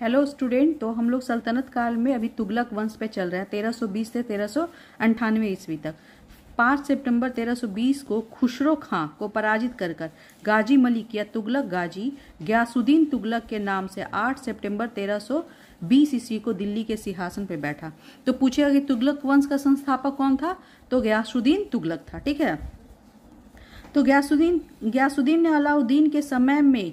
hello student तो हम लोग सल्तनत काल में अभी तुगलक वंश पे चल रहे हैं 1320 से तेरह अंठानवे ईस्वी तक 5 सितंबर 1320 को खुशरो खां को पराजित कर कर गाजी या तुगलक गाजी ग्यासुद्दीन तुगलक के नाम से 8 सितंबर 1320 ईस्वी को दिल्ली के सिंहासन पर बैठा तो पूछेगा कि तुगलक वंश का संस्थापक कौन था तो ग्यासुद्दीन तुगलक था ठीक है तो ग्यासुद्दीन ग्यासुद्दीन ने अलाउद्दीन के समय में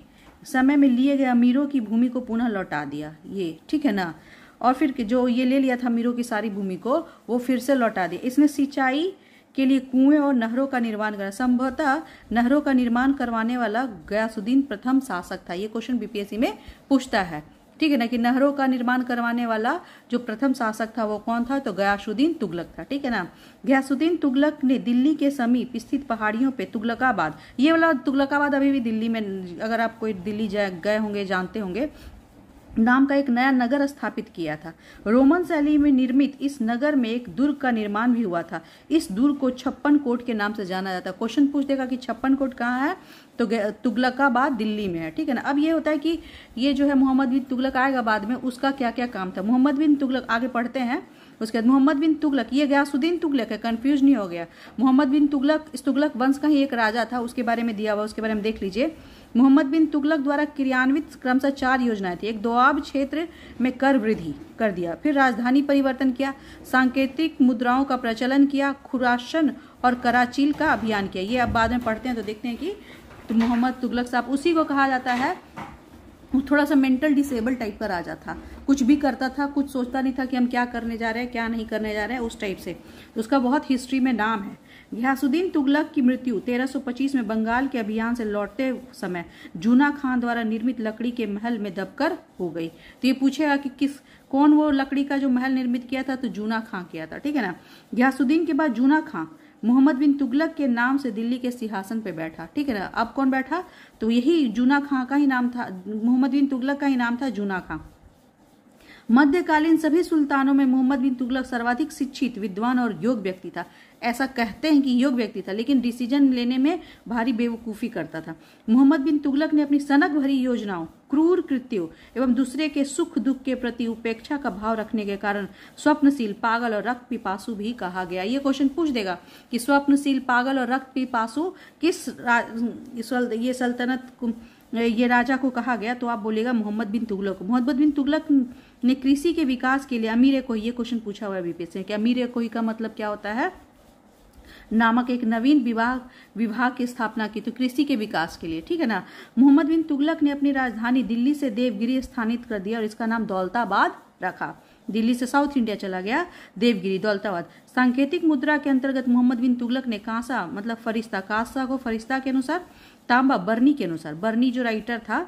समय में लिए गए अमीरों की भूमि को पुनः लौटा दिया ये ठीक है ना और फिर जो ये ले लिया था अमीरों की सारी भूमि को वो फिर से लौटा दिया इसने सिंचाई के लिए कुएं और नहरों का निर्माण करा संभवतः नहरों का निर्माण करवाने वाला गयासुद्दीन प्रथम शासक था ये क्वेश्चन बीपीएससी में पूछता है ठीक है ना कि नहरों का निर्माण करवाने वाला जो प्रथम शासक था वो कौन था तो गयासुद्दीन तुगलक था ठीक है ना गयासुद्दीन तुगलक ने दिल्ली के समीप स्थित पहाड़ियों पे तुगलकाबाद ये वाला तुगलकाबाद अभी भी दिल्ली में अगर आप कोई दिल्ली गए होंगे जानते होंगे नाम का एक नया नगर स्थापित किया था रोमन शैली में निर्मित इस नगर में एक दुर्ग का निर्माण भी हुआ था इस दुर्ग को छप्पन कोट के नाम से जाना जाता है क्वेश्चन पूछ देगा कि छप्पन कोट कहाँ है तो तुगलकाबाद दिल्ली में है ठीक है ना अब ये होता है कि ये जो है मोहम्मद बिन तुगलक आएगा बाद में उसका क्या क्या काम था मोहम्मद बिन तुगलक आगे पढ़ते हैं उसके बाद मोहम्मद बिन तुगलक ये गयासुद्दीन तुगलक है कन्फ्यूज नहीं हो गया मोहम्मद बिन तुगलक इस तुगलक वंश का ही एक राजा था उसके बारे में दिया हुआ उसके बारे में देख लीजिए मोहम्मद बिन तुगलक द्वारा क्रियान्वित क्रमशः चार योजनाएं थी एक दोआब क्षेत्र में कर वृद्धि कर दिया फिर राजधानी परिवर्तन किया सांकेतिक मुद्राओं का प्रचलन किया खुराशन और कराचील का अभियान किया ये अब बाद में पढ़ते हैं तो देखते हैं कि तो मोहम्मद तुगलक साहब उसी को कहा जाता है थोड़ा सा मेंटल डिसेबल टाइप का राजा था कुछ भी करता था कुछ सोचता नहीं था कि हम क्या करने जा रहे हैं क्या नहीं करने जा रहे हैं उस टाइप से तो उसका बहुत हिस्ट्री में नाम है घियासुद्दीन तुगलक की मृत्यु 1325 में बंगाल के अभियान से लौटते समय जूना खान द्वारा निर्मित लकड़ी के महल में दबकर हो गई तो ये पूछेगा कि किस कौन वो लकड़ी का जो महल निर्मित किया था तो जूना खां किया था ठीक है ना घियासुद्दीन के बाद जूना खां मोहम्मद बिन तुगलक के नाम से दिल्ली के सिंहासन पे बैठा ठीक है ना अब कौन बैठा तो यही जूना खां का ही नाम था मोहम्मद बिन तुगलक का ही नाम था जूना खां मध्यकालीन सभी सुल्तानों में मोहम्मद बिन तुगलक सर्वाधिक शिक्षित विद्वान और योग्य व्यक्ति था ऐसा कहते हैं कि योग्य व्यक्ति था लेकिन डिसीजन लेने में भारी बेवकूफ़ी करता था मोहम्मद बिन तुगलक ने अपनी सनक भरी योजनाओं क्रूर कृत्यों एवं दूसरे के सुख दुख के प्रति उपेक्षा का भाव रखने के कारण स्वप्नशील पागल और रक्त पिपासु भी कहा गया ये क्वेश्चन पूछ देगा कि स्वप्नशील पागल और रक्त पिपासु किस ये सल्तनत ये राजा को कहा गया तो आप बोलेगा मोहम्मद बिन तुगलक मोहम्मद बिन तुगलक ने कृषि के विकास के लिए अमीर कोही ये क्वेश्चन पूछा हुआ है से कि अमीर कोही का मतलब क्या होता है नामक एक नवीन विभाग विभाग की स्थापना की तो कृषि के विकास के लिए ठीक है ना मोहम्मद बिन तुगलक ने अपनी राजधानी दिल्ली से देवगिरी स्थानित कर दिया और इसका नाम दौलताबाद रखा दिल्ली से साउथ इंडिया चला गया देवगिरी दौलताबाद सांकेतिक मुद्रा के अंतर्गत मोहम्मद बिन तुगलक ने कांसा मतलब फरिश्ता कांसा को फरिश्ता के अनुसार तांबा बर्नी के अनुसार बर्नी जो राइटर था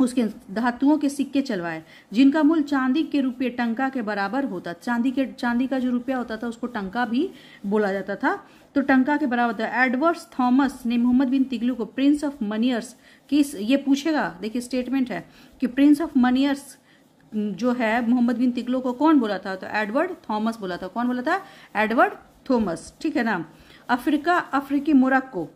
उसके धातुओं के सिक्के चलवाए जिनका मूल चांदी के रुपये टंका के बराबर होता चांदी के चांदी का जो रुपया होता था उसको टंका भी बोला जाता था तो टंका के बराबर था एडवर्स थॉमस ने मोहम्मद बिन तिगलू को प्रिंस ऑफ मनियर्स किस ये पूछेगा देखिए स्टेटमेंट है कि प्रिंस ऑफ मनियर्स जो है मोहम्मद बिन तिगलू को कौन बोला था तो एडवर्ड थॉमस बोला था कौन बोला था एडवर्ड थॉमस ठीक है ना अफ्रीका अफ्रीकी मोरक्को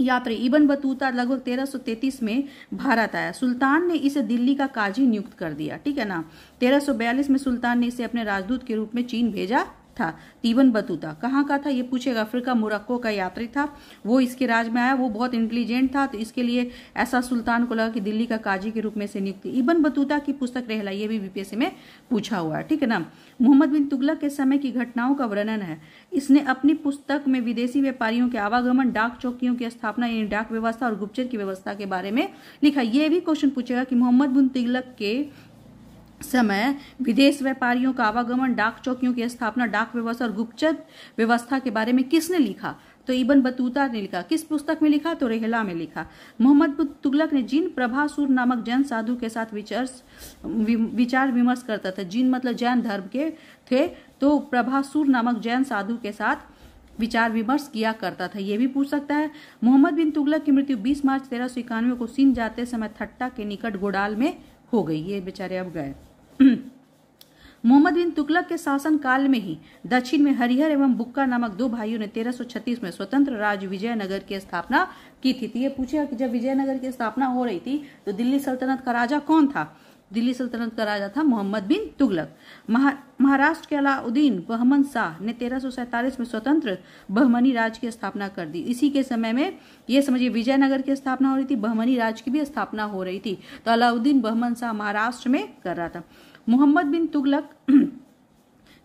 यात्री इबन बतूता लगभग 1333 में भारत आया सुल्तान ने इसे दिल्ली का काजी नियुक्त कर दिया ठीक है ना 1342 में सुल्तान ने इसे अपने राजदूत के रूप में चीन भेजा था तीवन बतूता कहाँ का था ये पूछेगा अफ्रीका मोरक्को का यात्री था वो इसके राज में आया वो बहुत इंटेलिजेंट था तो इसके लिए ऐसा सुल्तान को लगा कि दिल्ली का काजी के रूप में से नियुक्त इबन बतूता की पुस्तक रहला ये भी बीपीएससी में पूछा हुआ है ठीक है ना मोहम्मद बिन तुगलक के समय की घटनाओं का वर्णन है इसने अपनी पुस्तक में विदेशी व्यापारियों के आवागमन डाक चौकियों की स्थापना यानी डाक व्यवस्था और गुप्चर की व्यवस्था के बारे में लिखा यह भी क्वेश्चन पूछेगा कि मोहम्मद बिन तुगलक के समय विदेश व्यापारियों का आवागमन डाक चौकियों की स्थापना डाक व्यवस्था और गुप्तचर व्यवस्था के बारे में किसने लिखा तो इबन बतूता ने लिखा किस पुस्तक में लिखा तो रेहला में लिखा मोहम्मद तुगलक ने जिन प्रभासुर नामक जैन साधु के साथ विचार विमर्श करता था जिन मतलब जैन धर्म के थे तो प्रभासुर नामक जैन साधु के साथ विचार विमर्श किया करता था यह भी पूछ सकता है मोहम्मद बिन तुगलक की मृत्यु 20 मार्च तेरह को सीन जाते समय थट्टा के निकट गोडाल में हो गई ये बेचारे अब गए मोहम्मद बिन तुगलक के शासन काल में ही दक्षिण में हरिहर एवं बुक्का नामक दो भाइयों ने 1336 में स्वतंत्र राज्य विजयनगर की स्थापना की थी तो ये पूछेगा कि जब विजयनगर की स्थापना हो रही थी तो दिल्ली सल्तनत का राजा कौन था दिल्ली सल्तनत का राजा था मोहम्मद बिन तुगलक महाराष्ट्र के अलाउद्दीन बहमन शाह ने तेरह में स्वतंत्र बहमनी राज की स्थापना कर दी इसी के समय में यह समझिए विजयनगर की स्थापना हो रही थी बहमनी राज की भी स्थापना हो रही थी तो अलाउद्दीन बहमन शाह महाराष्ट्र में कर रहा था मोहम्मद बिन तुगलक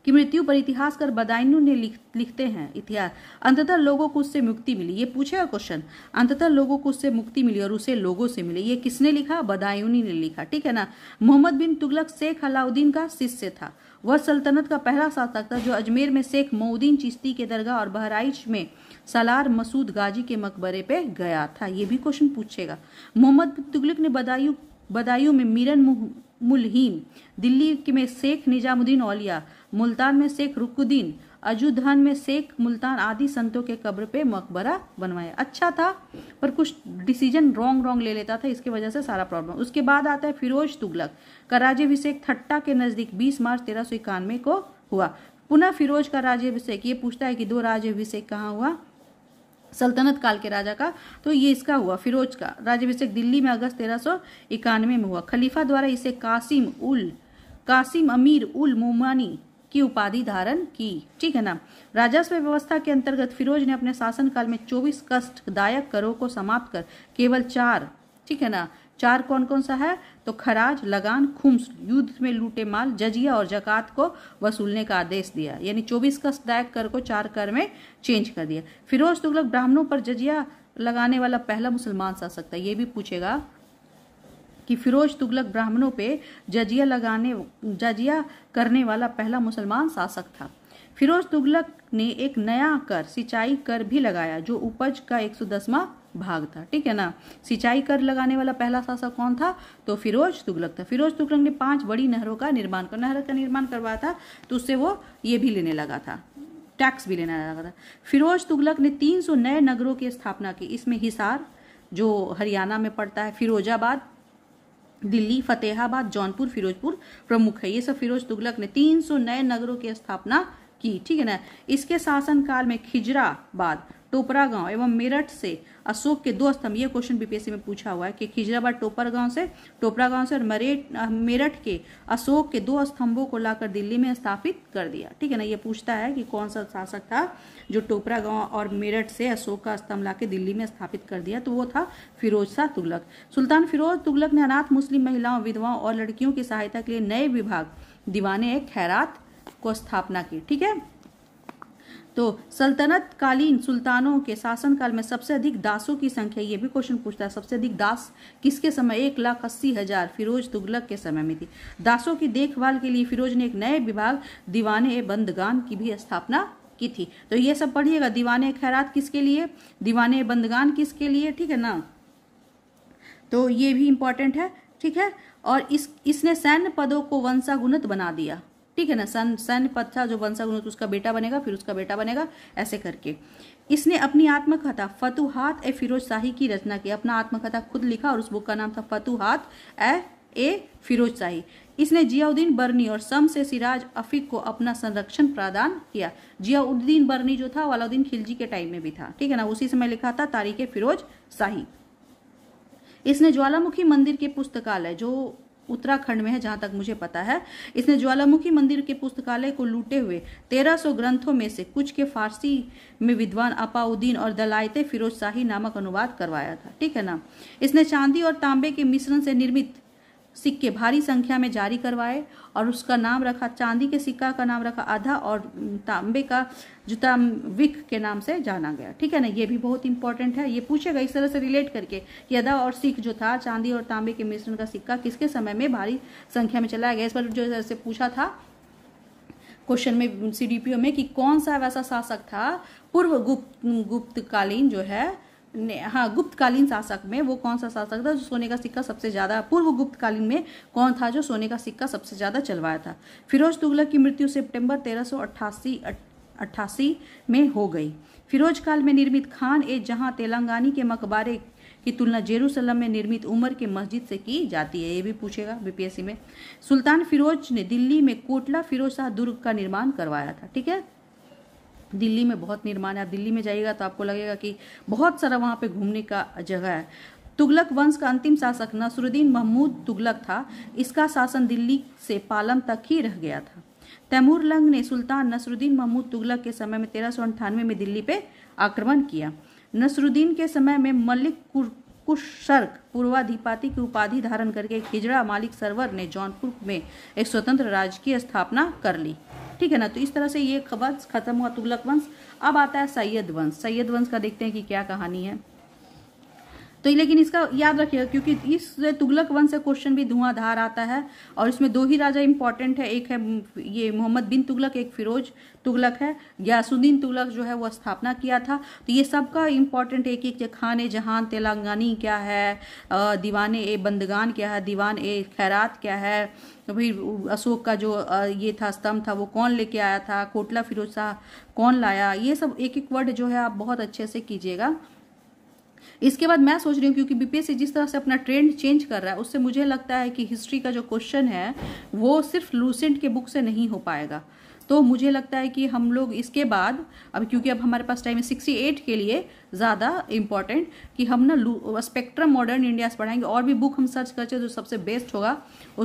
की मृत्यु पर इतिहास कर बदायनू ने लिख, लिखते हैं इतिहास अंततः लोगों को उससे मुक्ति मिली ये पूछेगा क्वेश्चन अंततः लोगों को उससे मुक्ति मिली और उसे लोगों से मिली ये किसने लिखा बदायूनी ने लिखा ठीक है ना मोहम्मद बिन तुगलक शेख अलाउद्दीन का शिष्य था वह सल्तनत का पहला शासक था जो अजमेर में शेख मोउद्दीन चिश्ती के दरगाह और बहराइच में सलार मसूद गाजी के मकबरे पे गया था ये भी क्वेश्चन पूछेगा मोहम्मद तुगलक ने बदायू बदायू में मीरन मुलहिम दिल्ली की में शेख निजामुद्दीन औलिया मुल्तान में शेख रुकुद्दीन अजुधान में शेख मुल्तान आदि संतों के कब्र पे मकबरा बनवाया अच्छा था पर कुछ डिसीजन रॉन्ग रॉन्ग ले लेता था इसके वजह से सारा प्रॉब्लम उसके बाद आता है फिरोज तुगलक कराज्यभिषेक थट्टा के नज़दीक 20 मार्च तेरह को हुआ पुनः फिरोज का राज्य अभिषेक ये पूछता है कि दो राज्य अभिषेक कहाँ हुआ सल्तनत काल के राजा का तो ये इसका हुआ फिरोज का राज्यभिषेक दिल्ली में अगस्त तेरह इक्यानवे में हुआ खलीफा द्वारा इसे कासिम उल कासिम अमीर उल मुमानी की उपाधि धारण की ठीक है ना राजस्व व्यवस्था के अंतर्गत फिरोज ने अपने शासनकाल में 24 कष्टदायक करों को समाप्त कर केवल चार ठीक है ना चार कौन कौन सा है तो खराज लगान खुम्स युद्ध में लूटे माल जजिया और जकात को वसूलने का आदेश दिया यानी चौबीस का सदायक कर को चार कर में चेंज कर दिया फिरोज तुगलक ब्राह्मणों पर जजिया लगाने वाला पहला मुसलमान शासक था ये भी पूछेगा कि फिरोज तुगलक ब्राह्मणों पे जजिया लगाने जजिया करने वाला पहला मुसलमान शासक था फिरोज तुगलक ने एक नया कर सिंचाई कर भी लगाया जो उपज का एक सौ दसवा भाग था ठीक है ना सिंचाई कर लगाने वाला पहला शासक कौन था तो फिरोज तुगलक था फिरोज तुगलक ने पांच बड़ी नहरों का निर्माण कर नहर का निर्माण करवाया था तो उससे वो ये भी लेने लगा था टैक्स भी लेने लगा था फिरोज तुगलक ने 300 नए नगरों की स्थापना की इसमें हिसार जो हरियाणा में पड़ता है फिरोजाबाद दिल्ली फतेहाबाद जौनपुर फिरोजपुर प्रमुख है ये सब फिरोज तुगलक ने तीन नए नगरों की स्थापना की ठीक है ना इसके शासनकाल में खिजराबाद टोपरा गांव एवं मेरठ से अशोक के दो स्तंभ ये क्वेश्चन बीपीएससी में पूछा हुआ है कि खिजराबाद टोपर गांव से टोपरा गांव से और मरेट मेरठ के अशोक के दो स्तंभों को लाकर दिल्ली में स्थापित कर दिया ठीक है ना ये पूछता है कि कौन सा शासक था जो टोपरा गांव और मेरठ से अशोक का स्तंभ ला दिल्ली में स्थापित कर दिया तो वो था फिरोज शाह तुगलक सुल्तान फिरोज तुगलक ने अनाथ मुस्लिम महिलाओं विधवाओं और लड़कियों की सहायता के लिए नए विभाग दीवाने खैरात को स्थापना की ठीक है तो सल्तनत कालीन सुल्तानों के शासनकाल में सबसे अधिक दासों की संख्या ये भी क्वेश्चन पूछता है सबसे अधिक दास किसके समय एक लाख अस्सी हजार फिरोज तुगलक के समय में थी दासों की देखभाल के लिए फिरोज ने एक नए विभाग दीवाने बंदगान की भी स्थापना की थी तो ये सब पढ़िएगा दीवाने खैरात किसके लिए दीवाने बंदगान किसके लिए ठीक है ना तो ये भी इम्पोर्टेंट है ठीक है और इस इसने सैन्य पदों को वंशागुनत बना दिया ठीक है ना सन सन पद था जो वंशा तो उसका बेटा बनेगा फिर उसका बेटा बनेगा ऐसे करके इसने अपनी आत्मकथा फतुहात ए फिरोज शाही की रचना की अपना आत्मकथा खुद लिखा और उस बुक का नाम था फतुहात ए ए फिरोज शाही इसने जियाउद्दीन बर्नी और सम से सिराज अफीक को अपना संरक्षण प्रदान किया जियाउद्दीन बर्नी जो था वालाउद्दीन खिलजी के टाइम में भी था ठीक है ना उसी समय लिखा था तारीख फिरोज शाही इसने ज्वालामुखी मंदिर के पुस्तकालय जो उत्तराखंड में है जहां तक मुझे पता है इसने ज्वालामुखी मंदिर के पुस्तकालय को लूटे हुए 1300 ग्रंथों में से कुछ के फारसी में विद्वान अपाउद्दीन और दलायते फिरोज शाही नामक अनुवाद करवाया था ठीक है ना इसने चांदी और तांबे के मिश्रण से निर्मित सिक्के भारी संख्या में जारी करवाए और उसका नाम रखा चांदी के सिक्का का नाम रखा आधा और तांबे का जूता विक के नाम से जाना गया ठीक है ना ये भी बहुत इंपॉर्टेंट है ये पूछेगा इस तरह से रिलेट करके कि अदा और सिख जो था चांदी और तांबे के मिश्रण का सिक्का किसके समय में भारी संख्या में चलाया गया इस पर जो से पूछा था क्वेश्चन में सी में कि कौन सा वैसा शासक था पूर्व गुप्त गुप्तकालीन जो है ने हाँ गुप्तकालीन शासक में वो कौन सा शासक था जो सोने का सिक्का सबसे ज़्यादा पूर्व गुप्तकालीन में कौन था जो सोने का सिक्का सबसे ज़्यादा चलवाया था फिरोज तुगलक की मृत्यु सितंबर तेरह सौ अट्ठासी अट्ठासी में हो गई फिरोज काल में निर्मित खान ए जहां तेलंगानी के मकबारे की तुलना जेरूसलम में निर्मित उमर के मस्जिद से की जाती है ये भी पूछेगा बीपीएससी में सुल्तान फिरोज ने दिल्ली में कोटला फिरोज शाह दुर्ग का निर्माण करवाया था ठीक है दिल्ली में बहुत निर्माण है दिल्ली में जाइएगा तो आपको लगेगा कि बहुत सारा वहाँ पे घूमने का जगह है तुगलक वंश का अंतिम शासक नसरुद्दीन महमूद तुगलक था इसका शासन दिल्ली से पालम तक ही रह गया था तैमूर लंग ने सुल्तान नसरुद्दीन महमूद तुगलक के समय में तेरह सौ अंठानवे में दिल्ली पे आक्रमण किया नसरुद्दीन के समय में मलिक कुशर्क पूर्वाधिपति की उपाधि धारण करके खिजड़ा मालिक सरवर ने जौनपुर में एक स्वतंत्र राज्य की स्थापना कर ली ठीक है ना तो इस तरह से ये वंश खत्म हुआ तुगलक वंश अब आता है सैयद वंश सैयद वंश का देखते हैं कि क्या कहानी है तो लेकिन इसका याद रखिएगा क्योंकि इस तुगलक वंश से क्वेश्चन भी धुआंधार आता है और इसमें दो ही राजा इंपॉर्टेंट है एक है ये मोहम्मद बिन तुगलक एक फिरोज तुगलक है यासुद्दीन तुगलक जो है वो स्थापना किया था तो ये सबका इंपॉर्टेंट एक एक खान जहान तेलंगानी क्या है दीवान ए बंदगान क्या है दीवान ए खैरात क्या है तो फिर अशोक का जो ये था स्तंभ था वो कौन लेके आया था कोटला फिरोज शाह कौन लाया ये सब एक एक वर्ड जो है आप बहुत अच्छे से कीजिएगा इसके बाद मैं सोच रही हूँ क्योंकि बीपीएससी जिस तरह से अपना ट्रेंड चेंज कर रहा है उससे मुझे लगता है कि हिस्ट्री का जो क्वेश्चन है वो सिर्फ लूसेंट के बुक से नहीं हो पाएगा तो मुझे लगता है कि हम लोग इसके बाद अब क्योंकि अब हमारे पास टाइम है सिक्सटी एट के लिए ज़्यादा इम्पॉर्टेंट कि हम ना स्पेक्ट्रम मॉडर्न इंडिया से पढ़ाएंगे और भी बुक हम सर्च करते जो सबसे बेस्ट होगा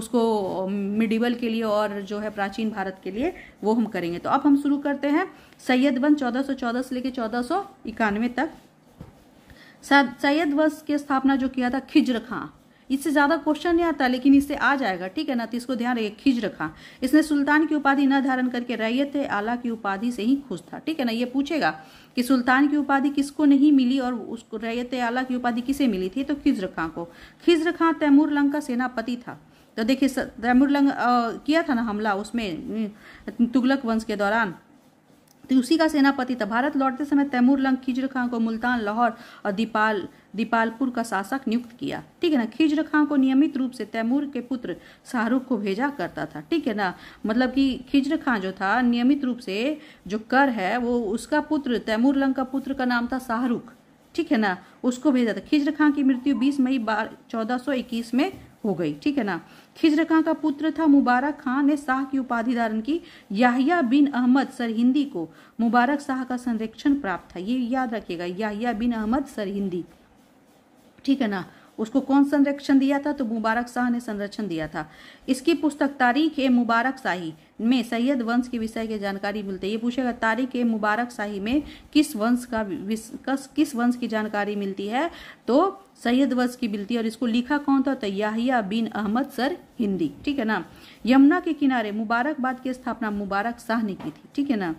उसको मिडिवल के लिए और जो है प्राचीन भारत के लिए वो हम करेंगे तो अब हम शुरू करते हैं सैयद बन चौदह से लेकर चौदह तक सैयद वंश की स्थापना जो किया था खिज खां इससे ज्यादा क्वेश्चन नहीं आता लेकिन इससे आ जाएगा ठीक है ना तो इसको ध्यान रखिए खिज रखा इसने सुल्तान की उपाधि न धारण करके रैयत आला की उपाधि से ही खुश था ठीक है ना ये पूछेगा कि सुल्तान की उपाधि किसको नहीं मिली और उसको रैयत आला की उपाधि किसे मिली थी तो खिज्र खां को खिज खां तैमूर लंग का सेनापति था तो देखिए तैमूर लंग किया था ना हमला उसमें तुगलक वंश के दौरान तो उसी का सेनापति था भारत लौटते समय तैमूर लंग खिजर खां को मुल्तान लाहौर और दीपाल दीपालपुर का शासक नियुक्त किया ठीक है ना खिजर खां को नियमित रूप से तैमूर के पुत्र शाहरुख को भेजा करता था ठीक है ना मतलब कि खिजर खां जो था नियमित रूप से जो कर है वो उसका पुत्र तैमूर लंग का पुत्र का नाम था शाहरुख ठीक है ना उसको भेजा था खिजर खां की मृत्यु बीस मई बार चौदह में हो गई ठीक है ना खिजरका का पुत्र था मुबारक खां ने शाह की उपाधि धारण की याहिया बिन अहमद सरहिंदी को मुबारक शाह का संरक्षण प्राप्त था ये याद रखिएगा याहिया बिन अहमद सरहिंदी ठीक है ना उसको कौन संरक्षण दिया था तो मुबारक शाह ने संरक्षण दिया था इसकी पुस्तक तारीख ए मुबारक शाही में सैयद वंश के विषय की जानकारी मिलती है ये पूछेगा तारीख ए मुबारक शाही में किस वंश का किस वंश की जानकारी मिलती है तो सैयद वंश की मिलती है और इसको लिखा कौन था तो याहिया बिन अहमद सर हिंदी ठीक है ना यमुना के किनारे मुबारकबाद की स्थापना मुबारक शाह ने की थी ठीक है ना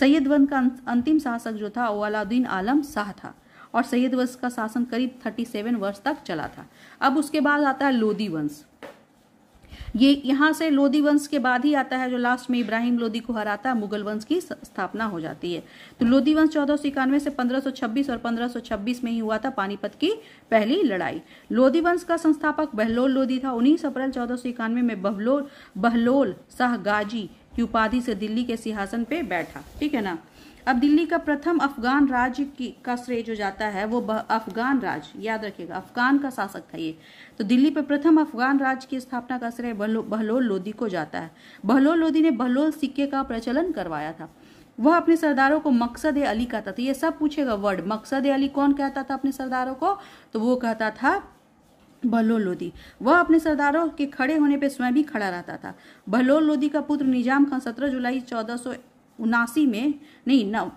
सैयद वंश का अंतिम शासक जो था वो अलाउद्दीन आलम शाह था और सैयद वंश का शासन करीब थर्टी सेवन वर्ष तक चला था अब उसके बाद आता है लोधी वंश ये यहाँ से लोधी वंश के बाद ही आता है जो लास्ट में इब्राहिम लोधी को हराता है मुगल वंश की स्थापना हो जाती है तो लोधी वंश चौदह सौ इक्यानवे से छब्बीस और 1526 में ही हुआ था पानीपत की पहली लड़ाई लोधी वंश का संस्थापक बहलोल लोधी था उन्नीस अप्रैल चौदह सौ इक्यानवे में बहलोल बहलोल शाह गाजी की उपाधि से दिल्ली के सिंहासन पे बैठा ठीक है ना अब दिल्ली का प्रथम अफगान राज्य की का श्रेय जो जाता है वो अफगान राज याद रखिएगा अफगान का शासक था ये तो दिल्ली पर प्रथम अफगान राज्य की स्थापना का श्रेय बहलोल लोधी को जाता है बहलोल लोधी ने बहलोल सिक्के का प्रचलन करवाया था वह अपने सरदारों को मकसद अली कहता था ये सब पूछेगा वर्ड मकसद अली कौन कहता था अपने सरदारों को तो वो कहता था बहलोल लोधी वह अपने सरदारों के खड़े होने पर स्वयं भी खड़ा रहता था बहलोल लोधी का पुत्र निजाम खान सत्रह जुलाई चौदह उनासी में नहीं न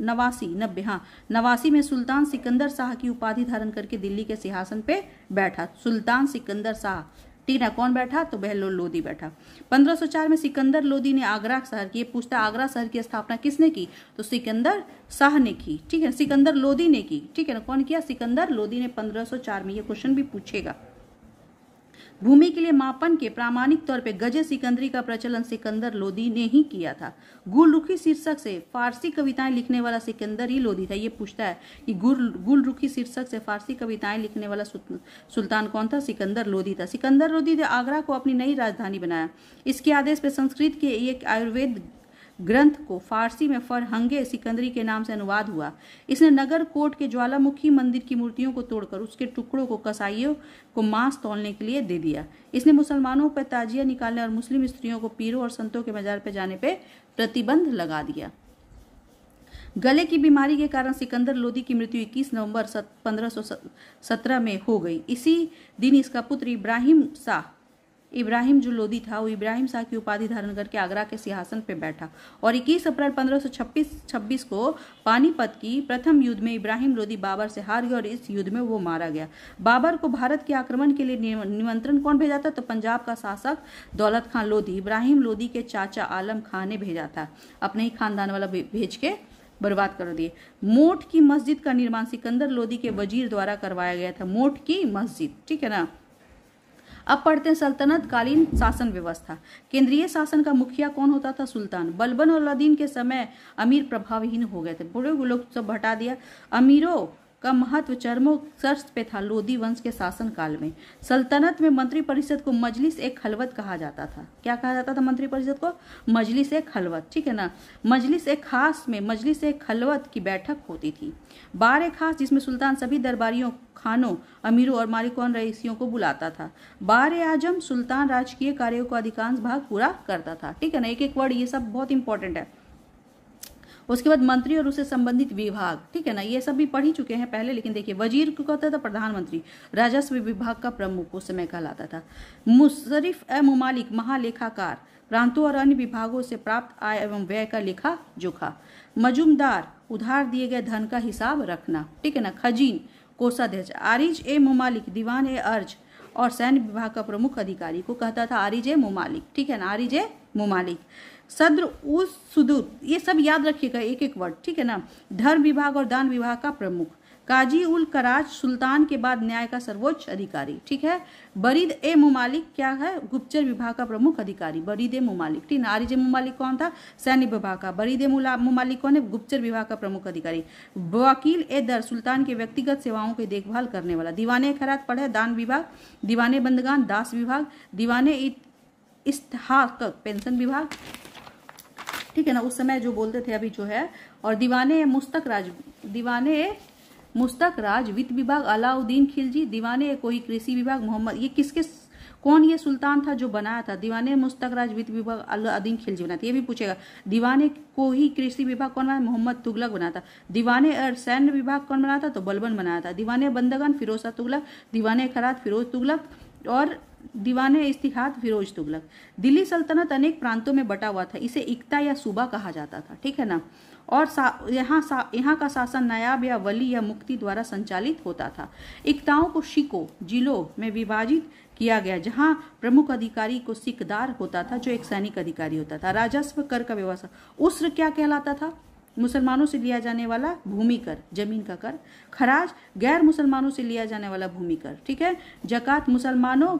नवासी नब्बे हाँ नवासी में सुल्तान सिकंदर शाह की उपाधि धारण करके दिल्ली के सिंहासन पे बैठा सुल्तान सिकंदर शाह ठीक है कौन बैठा तो बहलोल लोधी बैठा 1504 में सिकंदर लोदी ने आगरा शहर की पूछता आगरा शहर की स्थापना किसने की तो सिकंदर शाह ने की ठीक है सिकंदर लोधी ने की ठीक है ना कौन किया सिकंदर लोधी ने 1504 में ये क्वेश्चन भी पूछेगा भूमि के लिए मापन के प्रामाणिक तौर पर गजे सिकंदरी का प्रचलन सिकंदर लोदी ने ही किया था गुलरुखी शीर्षक से फारसी कविताएं लिखने वाला सिकंदर ही लोदी था ये पूछता है कि गुल गुलरुखी शीर्षक से फारसी कविताएं लिखने वाला सुल्तान कौन था सिकंदर लोदी था सिकंदर लोदी ने आगरा को अपनी नई राजधानी बनाया इसके आदेश पर संस्कृत के एक आयुर्वेद ग्रंथ को फारसी में फरहंगे सिकंदरी के नाम से अनुवाद हुआ इसने नगर कोट के ज्वालामुखी मंदिर की मूर्तियों को तोड़कर उसके टुकड़ों को कसाईयों को मांस तोलने के लिए दे दिया इसने मुसलमानों पर ताजिया निकालने और मुस्लिम स्त्रियों को पीरों और संतों के मजार पर जाने पर प्रतिबंध लगा दिया गले की बीमारी के कारण सिकंदर लोधी की मृत्यु 21 नवंबर 1517 में हो गई इसी दिन इसका पुत्र इब्राहिम शाह इब्राहिम जो लोदी था वो इब्राहिम शाह की उपाधि धारण करके आगरा के सिंहासन पर बैठा और 21 अप्रैल 1526 26 को पानीपत की प्रथम युद्ध में इब्राहिम लोदी बाबर से हार गया और इस युद्ध में वो मारा गया बाबर को भारत के आक्रमण के लिए निमंत्रण कौन भेजा था तो पंजाब का शासक दौलत खान लोधी इब्राहिम लोदी के चाचा आलम खान ने भेजा था अपने ही खानदान वाला भेज के बर्बाद कर दिए मोट की मस्जिद का निर्माण सिकंदर लोदी के वजीर द्वारा करवाया गया था मोट की मस्जिद ठीक है ना अब पढ़ते हैं सल्तनत कालीन शासन व्यवस्था केंद्रीय शासन का मुखिया कौन होता था सुल्तान बलबन और लदीन के समय अमीर प्रभावहीन हो गए थे बुढ़े लोग सब हटा दिया अमीरों का महत्व चरमोत्कर्ष पे था लोधी वंश के शासन काल में सल्तनत में मंत्री परिषद को मजलिस एक खलवत कहा जाता था क्या कहा जाता था मंत्री परिषद को मजलिस एक खलवत ठीक है ना मजलिस एक खास में मजलिस एक खलवत की बैठक होती थी बार एक खास जिसमें सुल्तान सभी दरबारियों खानों अमीरों और मालिकौन रईसियों को बुलाता था बार आजम सुल्तान राजकीय कार्यों का अधिकांश भाग पूरा करता था ठीक है ना एक एक वर्ड ये सब बहुत इंपॉर्टेंट है उसके बाद मंत्री और उससे संबंधित विभाग ठीक है ना ये सब भी पढ़ ही चुके हैं पहले लेकिन देखिए वजीर को कहता था प्रधानमंत्री राजस्व विभाग का प्रमुख उस समय कहलाता था मुशरिफ ए ममालिक महालेखाकार प्रांतों और अन्य विभागों से प्राप्त आय एवं व्यय का लेखा जोखा मजुमदार उधार दिए गए धन का हिसाब रखना ठीक है ना खजीन कोषाध्यक्ष आरिज ए ममालिक दीवान ए अर्ज और सैन्य विभाग का प्रमुख अधिकारी को कहता था आरिज ए ममालिक ठीक है ना आरिज ए ममालिक सद्र उस सुदूर ये सब याद रखिएगा एक एक वर्ड ठीक है ना धर्म विभाग और दान विभाग का प्रमुख काजी उल कराज सुल्तान के बाद न्याय का सर्वोच्च अधिकारी ठीक है बरीद ए मुमालिक क्या है गुप्तचर विभाग का प्रमुख अधिकारी बरीद ए मुमालिक ठीक है आरिज मुमालिक कौन था सैन्य विभाग का बरीद ए मुमालिक कौन है गुप्तचर विभाग का प्रमुख अधिकारी वकील ए दर सुल्तान के व्यक्तिगत सेवाओं की देखभाल करने वाला दीवाने खैरात पढ़े दान विभाग दीवाने बंदगान दास विभाग दीवाने इस्ताक पेंशन विभाग ठीक है ना उस समय जो बोलते थे अभी जो है और दीवाने मुस्तक राज दीवाने मुस्तक राज वित्त विभाग अलाउद्दीन खिलजी दीवाने कोई कृषि विभाग मोहम्मद ये किसके कौन ये सुल्तान था जो बनाया था दीवाने मुस्तक राज वित्त विभाग अलाउद्दीन खिलजी बनाया था ये भी पूछेगा दीवाने को ही कृषि विभाग कौन बनाया मोहम्मद तुगलक बनाया था दीवाने और सैन्य विभाग कौन बनाया था तो बलबन बनाया था दीवाने बंदगन फिरोजा तुगलक दीवाने खरात फिरोज तुगलक और दीवान इस्तिहाद फिरोज तुगलक दिल्ली सल्तनत अनेक प्रांतों में बटा हुआ था इसे इकता या सूबा कहा जाता था ठीक है ना और सा, यहाँ सा, यहाँ का शासन नायाब या वली या मुक्ति द्वारा संचालित होता था इकताओं को शिको जिलों में विभाजित किया गया जहाँ प्रमुख अधिकारी को सिकदार होता था जो एक सैनिक अधिकारी होता था राजस्व कर का व्यवस्था उस्र क्या कहलाता था मुसलमानों से लिया जाने वाला भूमि कर जमीन का कर खराज गैर मुसलमानों से लिया जाने वाला भूमि कर ठीक है जकात मुसलमानों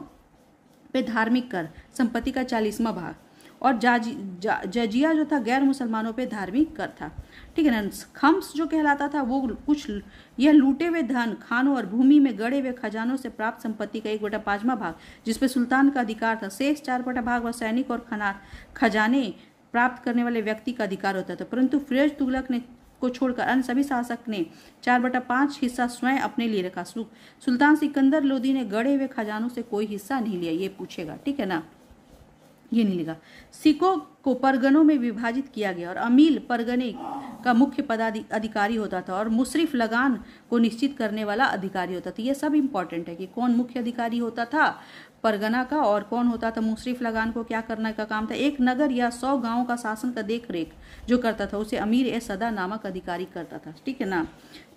पे धार्मिक कर संपत्ति का चालीसवा भाग और जाजी जा, जजिया जो था गैर मुसलमानों पे धार्मिक कर था ठीक है ना खम्स जो कहलाता था वो कुछ यह लूटे हुए धन खानों और भूमि में गड़े हुए खजानों से प्राप्त संपत्ति का एक बटा पाँचवा भाग जिसपे सुल्तान का अधिकार था शेष चार बटा भाग व सैनिक और खना खजाने प्राप्त करने वाले व्यक्ति का अधिकार होता था परंतु फिरोज तुगलक ने को छोड़कर अन्य सभी शासक ने चार बटा पांच हिस्सा स्वयं अपने लिए रखा सुल्तान सिकंदर लोधी ने गड़े हुए खजानों से कोई हिस्सा नहीं लिया ये पूछेगा ठीक है ना ये नहीं लिखा सिखों को परगनों में विभाजित किया गया और अमील परगने का मुख्य पदाधिकारी होता था और मुशरिफ लगान को निश्चित करने वाला अधिकारी होता था ये सब इम्पॉर्टेंट है कि कौन मुख्य अधिकारी होता था परगना का और कौन होता था मुशरिफ लगान को क्या करने का काम था एक नगर या सौ गांव का शासन का देख रेख जो करता था उसे अमीर ए सदा नामक अधिकारी करता था ठीक है ना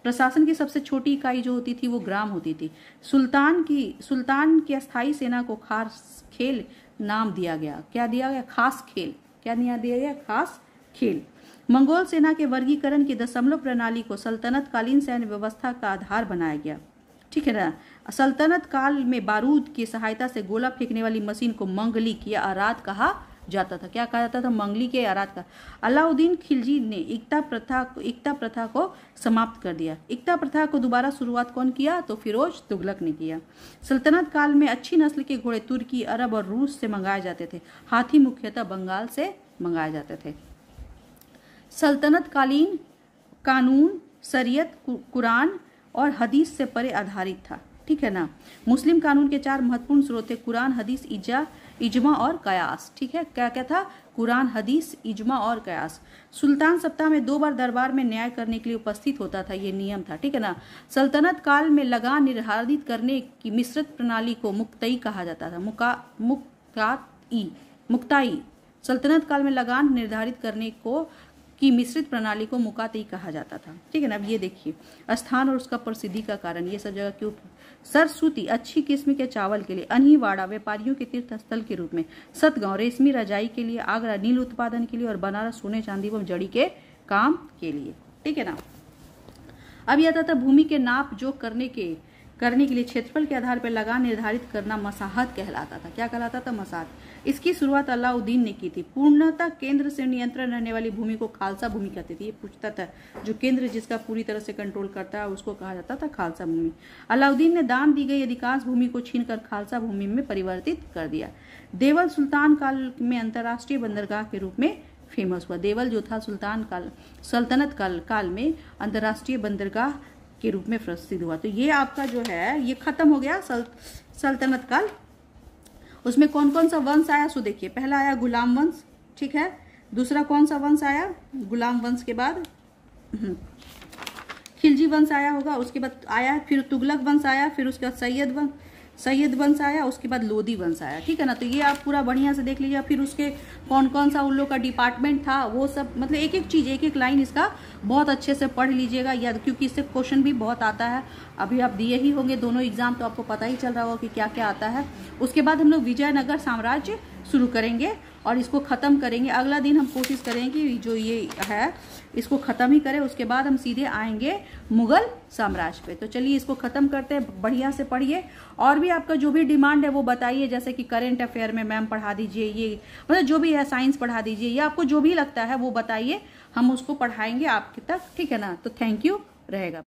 प्रशासन की सबसे छोटी इकाई जो होती थी वो ग्राम होती थी सुल्तान की सुल्तान की अस्थाई सेना को खास खेल नाम दिया गया क्या दिया गया खास खेल क्या दिया गया खास खेल मंगोल सेना के वर्गीकरण की दशमलव प्रणाली को सल्तनत कालीन सैन्य व्यवस्था का आधार बनाया गया ठीक है ना सल्तनत काल में बारूद की सहायता से गोला फेंकने वाली मशीन को मंगलिक या आराध कहा जाता था क्या कहा जाता था मंगली के आराध का अलाउद्दीन खिलजी ने एकता प्रथा एकता प्रथा को समाप्त कर दिया एकता प्रथा को दोबारा शुरुआत कौन किया तो फिरोज तुगलक ने किया सल्तनत काल में अच्छी नस्ल के घोड़े तुर्की अरब और रूस से मंगाए जाते थे हाथी मुख्यतः बंगाल से मंगाए जाते थे सल्तनत कालीन कानून शरीयत कुरान और हदीस से परे आधारित था ठीक है ना मुस्लिम कानून के चार महत्वपूर्ण स्रोत थे कुरान हदीस इजा इजमा और कयास ठीक है क्या क्या था कुरान हदीस इजमा और कयास सुल्तान सप्ताह में दो बार दरबार में न्याय करने के लिए उपस्थित होता था ये नियम था ठीक है ना सल्तनत काल में लगा निर्धारित करने की मिश्रित प्रणाली को मुक्तई कहा जाता था मुका मुक्ताई मुक्ताई सल्तनत काल में लगान निर्धारित करने को की मिश्रित प्रणाली को मुकाती कहा जाता था ठीक है ना अब ये देखिए स्थान और उसका प्रसिद्धि का कारण ये सब जगह क्यों सरसूती अच्छी किस्म के चावल के लिए अनहीवाड़ा व्यापारियों के तीर्थ स्थल के रूप में सतगांव रेशमी रजाई के लिए आगरा नील उत्पादन के लिए और बनारस सोने चांदी एवं जड़ी के काम के लिए ठीक है ना अब यह तथा भूमि के नाप जोक करने के करने के लिए क्षेत्रफल के आधार पर लगान निर्धारित करना मसाहत कहलाता था क्या कहलाता था मसाहत इसकी शुरुआत अलाउद्दीन ने की थी पूर्णतः केंद्र से नियंत्रण रहने वाली भूमि को खालसा भूमि कहते थे ये पूछता था जो केंद्र जिसका पूरी तरह से कंट्रोल करता है उसको कहा जाता था खालसा भूमि अलाउद्दीन ने दान दी गई अधिकांश भूमि को छीन खालसा भूमि में परिवर्तित कर दिया देवल सुल्तान काल में अंतर्राष्ट्रीय बंदरगाह के रूप में फेमस हुआ देवल जो था सुल्तान काल सल्तनत काल काल में अंतर्राष्ट्रीय बंदरगाह के रूप में प्रसिद्ध हुआ तो ये आपका जो है ये खत्म हो गया सल, सल्तनत काल उसमें कौन कौन सा वंश आया सो देखिए पहला आया गुलाम वंश ठीक है दूसरा कौन सा वंश आया गुलाम वंश के बाद हम्म, खिलजी वंश आया होगा उसके बाद आया फिर तुगलक वंश आया फिर उसके बाद सैयद वंश सैयद वंश आया उसके बाद लोधी वंश आया ठीक है ना तो ये आप पूरा बढ़िया से देख लीजिए फिर उसके कौन कौन सा उन लोग का डिपार्टमेंट था वो सब मतलब एक एक चीज़ एक एक लाइन इसका बहुत अच्छे से पढ़ लीजिएगा या क्योंकि इससे क्वेश्चन भी बहुत आता है अभी आप दिए ही होंगे दोनों एग्जाम तो आपको पता ही चल रहा होगा कि क्या क्या आता है उसके बाद हम लोग विजयनगर साम्राज्य शुरू करेंगे और इसको ख़त्म करेंगे अगला दिन हम कोशिश करेंगे कि जो ये है इसको ख़त्म ही करें उसके बाद हम सीधे आएंगे मुग़ल साम्राज्य पे तो चलिए इसको ख़त्म करते हैं बढ़िया से पढ़िए और भी आपका जो भी डिमांड है वो बताइए जैसे कि करेंट अफेयर में मैम पढ़ा दीजिए ये मतलब जो भी है साइंस पढ़ा दीजिए या आपको जो भी लगता है वो बताइए हम उसको पढ़ाएंगे आपके तक ठीक है ना तो थैंक यू रहेगा